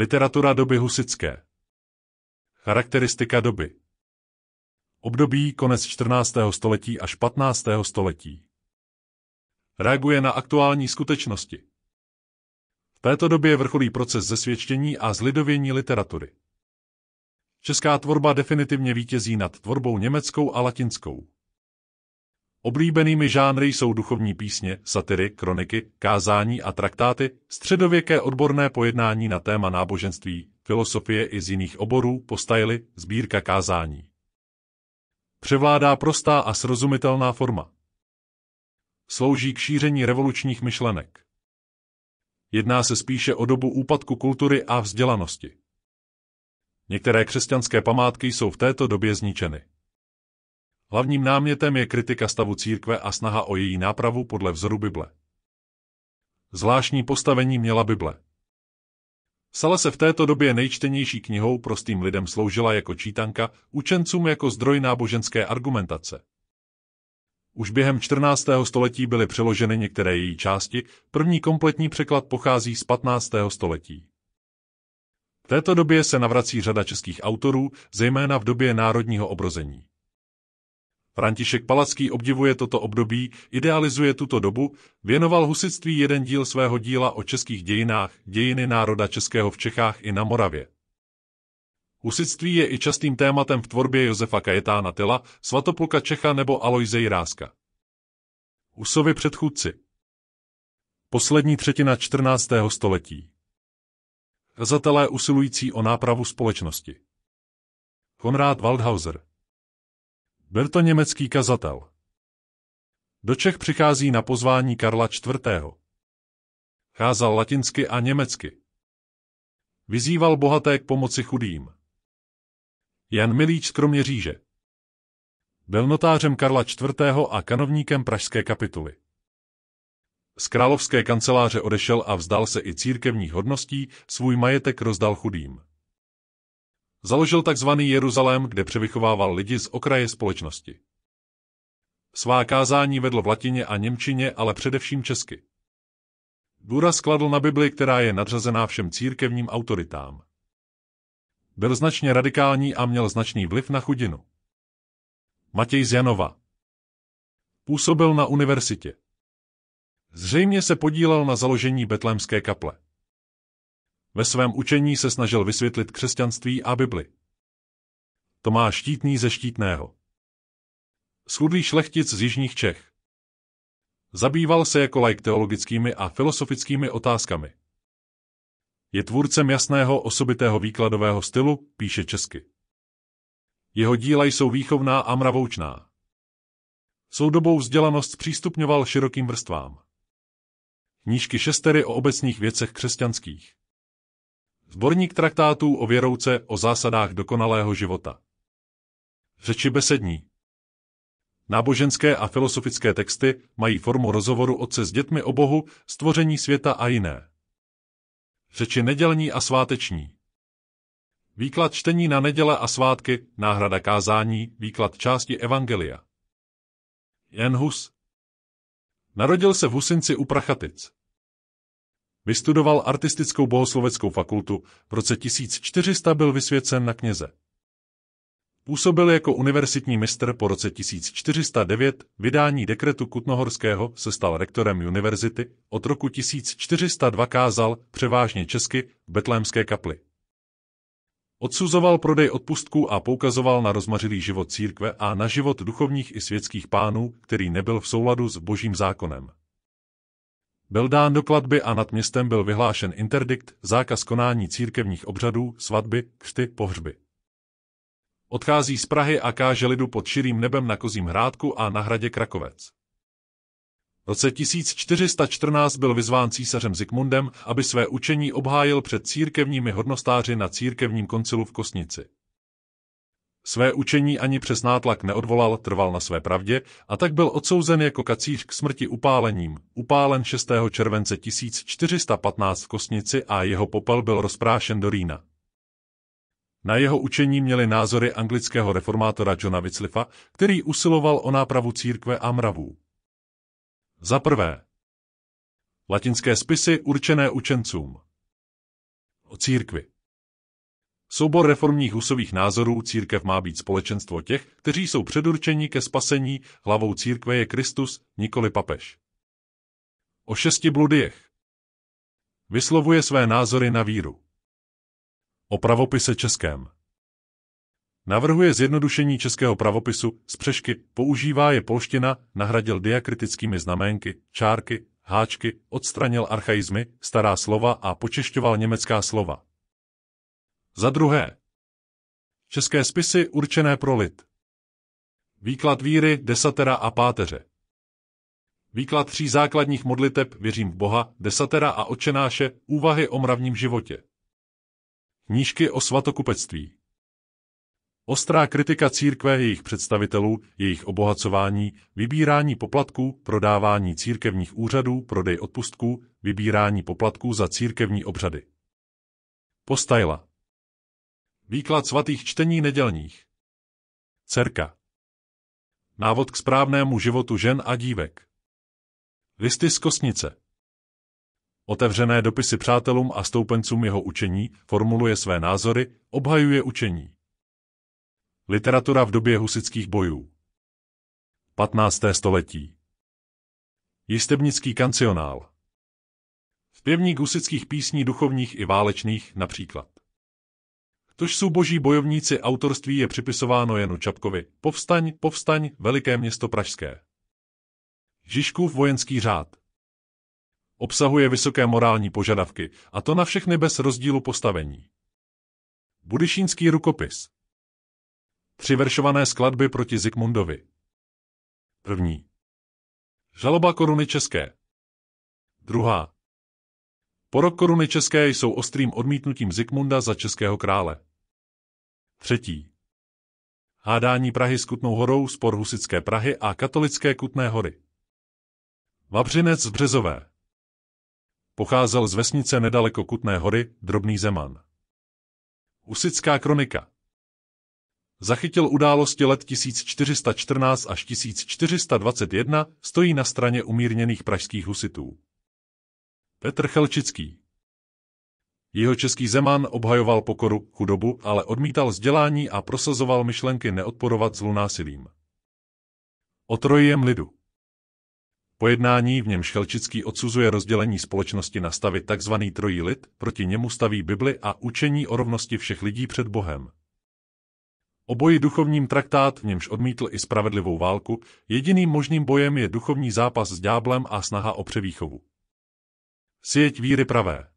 Literatura doby husické Charakteristika doby Období konec 14. století až 15. století Reaguje na aktuální skutečnosti. V této době vrcholí proces zesvědčení a zlidovění literatury. Česká tvorba definitivně vítězí nad tvorbou německou a latinskou. Oblíbenými žánry jsou duchovní písně, satiry, kroniky, kázání a traktáty, středověké odborné pojednání na téma náboženství, filosofie i z jiných oborů, postajly, sbírka kázání. Převládá prostá a srozumitelná forma. Slouží k šíření revolučních myšlenek. Jedná se spíše o dobu úpadku kultury a vzdělanosti. Některé křesťanské památky jsou v této době zničeny. Hlavním námětem je kritika stavu církve a snaha o její nápravu podle vzoru Bible. Zvláštní postavení měla Bible. Sala se v této době nejčtenější knihou prostým lidem sloužila jako čítanka, učencům jako zdroj náboženské argumentace. Už během 14. století byly přeloženy některé její části, první kompletní překlad pochází z 15. století. V této době se navrací řada českých autorů, zejména v době národního obrození. František Palacký obdivuje toto období, idealizuje tuto dobu, věnoval husitství jeden díl svého díla o českých dějinách, dějiny národa českého v Čechách i na Moravě. Husitství je i častým tématem v tvorbě Josefa Kajetána Tyla, Svatopluka Čecha nebo Alojze Jiráska. Husovi předchůdci Poslední třetina 14. století Kazatelé usilující o nápravu společnosti Konrád Waldhauser byl to německý kazatel. Do Čech přichází na pozvání Karla IV. Cházal latinsky a německy. Vyzýval bohaté k pomoci chudým. Jan Milíč z Kroměříže. Byl notářem Karla IV. a kanovníkem Pražské kapituly. Z královské kanceláře odešel a vzdal se i církevních hodností, svůj majetek rozdal chudým. Založil takzvaný Jeruzalém, kde převychovával lidi z okraje společnosti. Svá kázání vedl v latině a němčině, ale především česky. Důraz skladl na Bibli, která je nadřazená všem církevním autoritám. Byl značně radikální a měl značný vliv na chudinu. Matěj z Janova Působil na univerzitě. Zřejmě se podílel na založení betlémské kaple. Ve svém učení se snažil vysvětlit křesťanství a Bibli. To má štítný ze štítného. Schudlý šlechtic z jižních Čech. Zabýval se jako lajk teologickými a filosofickými otázkami. Je tvůrcem jasného osobitého výkladového stylu, píše česky. Jeho díla jsou výchovná a mravoučná. Soudobou vzdělanost přístupňoval širokým vrstvám. Knížky šestery o obecných věcech křesťanských. Zborník traktátů o věrouce o zásadách dokonalého života. Řeči besední. Náboženské a filosofické texty mají formu rozhovoru otce s dětmi o Bohu, stvoření světa a jiné. Řeči nedělní a sváteční. Výklad čtení na neděle a svátky, náhrada kázání, výklad části Evangelia. Jan Hus Narodil se v Husinci u Prachatic. Vystudoval artistickou bohosloveckou fakultu, v roce 1400 byl vysvěcen na kněze. Působil jako univerzitní mistr po roce 1409, vydání dekretu Kutnohorského se stal rektorem univerzity, od roku 1402 kázal, převážně česky, v betlémské kapli. Odsuzoval prodej odpustků a poukazoval na rozmařilý život církve a na život duchovních i světských pánů, který nebyl v souladu s božím zákonem. Byl dán do kladby a nad městem byl vyhlášen interdikt, zákaz konání církevních obřadů, svatby, křty, pohřby. Odchází z Prahy a káže lidu pod širým nebem na Kozím hrádku a na hradě Krakovec. V roce 1414 byl vyzván císařem Zikmundem, aby své učení obhájil před církevními hodnostáři na církevním koncilu v Kosnici. Své učení ani přes nátlak neodvolal, trval na své pravdě a tak byl odsouzen jako kacíř k smrti upálením. Upálen 6. července 1415 v Kosnici a jeho popel byl rozprášen do Rýna. Na jeho učení měly názory anglického reformátora Johna Wycliffa, který usiloval o nápravu církve a mravů. Za prvé. Latinské spisy určené učencům. O církvi. Soubor reformních husových názorů církev má být společenstvo těch, kteří jsou předurčeni ke spasení, hlavou církve je Kristus, nikoli papež. O šesti bludiech. Vyslovuje své názory na víru. O pravopise českém. Navrhuje zjednodušení českého pravopisu z přešky, používá je polština, nahradil diakritickými znaménky, čárky, háčky, odstranil archaizmy, stará slova a počešťoval německá slova. Za druhé. České spisy určené pro lid. Výklad víry, desatera a páteře. Výklad tří základních modliteb Věřím v Boha, desatera a očenáše, úvahy o mravním životě. Knížky o svatokupectví. Ostrá kritika církve, jejich představitelů, jejich obohacování, vybírání poplatků, prodávání církevních úřadů, prodej odpustků, vybírání poplatků za církevní obřady. Postajla. Výklad svatých čtení nedělních. Cerka. Návod k správnému životu žen a dívek. Listy z kosnice. Otevřené dopisy přátelům a stoupencům jeho učení, formuluje své názory, obhajuje učení. Literatura v době husických bojů. 15. století. Jistebnický kancionál. Zpěvník husických písní duchovních i válečných například. Tož jsou boží bojovníci autorství je připisováno Janu Čapkovi. Povstaň, povstaň, veliké město pražské. Žižkův vojenský řád obsahuje vysoké morální požadavky, a to na všechny bez rozdílu postavení. Budišínský rukopis Tři veršované skladby proti Zikmundovi První Žaloba koruny české Druhá Porok koruny české jsou ostrým odmítnutím Zikmunda za českého krále. Třetí. Hádání Prahy s Kutnou horou, spor Husické Prahy a katolické Kutné hory. Vavřinec z Březové. Pocházel z vesnice nedaleko Kutné hory, drobný zeman. Husická kronika. Zachytil události let 1414 až 1421, stojí na straně umírněných pražských husitů. Petr Chelčický. Jeho český Zeman obhajoval pokoru, chudobu, ale odmítal vzdělání a prosazoval myšlenky neodporovat zlu násilím. O trojem lidu Pojednání, v něm Šelčický odsuzuje rozdělení společnosti na stavy tzv. trojí lid, proti němu staví Bibli a učení o rovnosti všech lidí před Bohem. Oboji duchovním traktát, v němž odmítl i spravedlivou válku, jediným možným bojem je duchovní zápas s dňáblem a snaha o převýchovu. Sjeď víry pravé.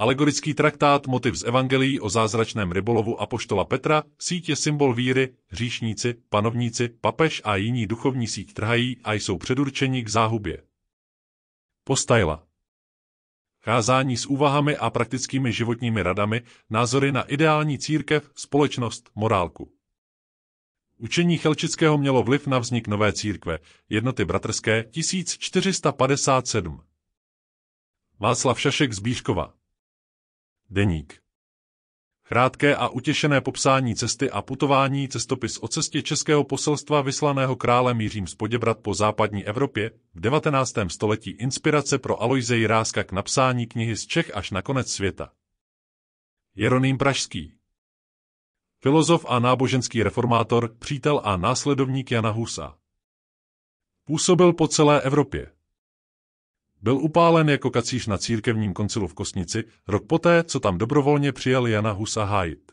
Alegorický traktát Motiv z Evangelií o zázračném rybolovu Apoštola Petra, Sítě symbol víry, hříšníci, panovníci, papež a jiní duchovní síť trhají a jsou předurčeni k záhubě. Postajla Cházání s úvahami a praktickými životními radami, názory na ideální církev, společnost, morálku. Učení Chelčického mělo vliv na vznik nové církve, jednoty bratrské 1457. Václav Šašek z Bíškova Deník. Krátké a utěšené popsání cesty a putování cestopis o cestě českého poselstva vyslaného králem Jiřím z Poděbrat po západní Evropě v 19. století inspirace pro Aloise Jiráska k napsání knihy z Čech až na konec světa. Jeroným Pražský Filozof a náboženský reformátor, přítel a následovník Jana Husa. Působil po celé Evropě. Byl upálen jako kacíř na církevním koncilu v Kosnici rok poté, co tam dobrovolně přijal Jana Husa hájit.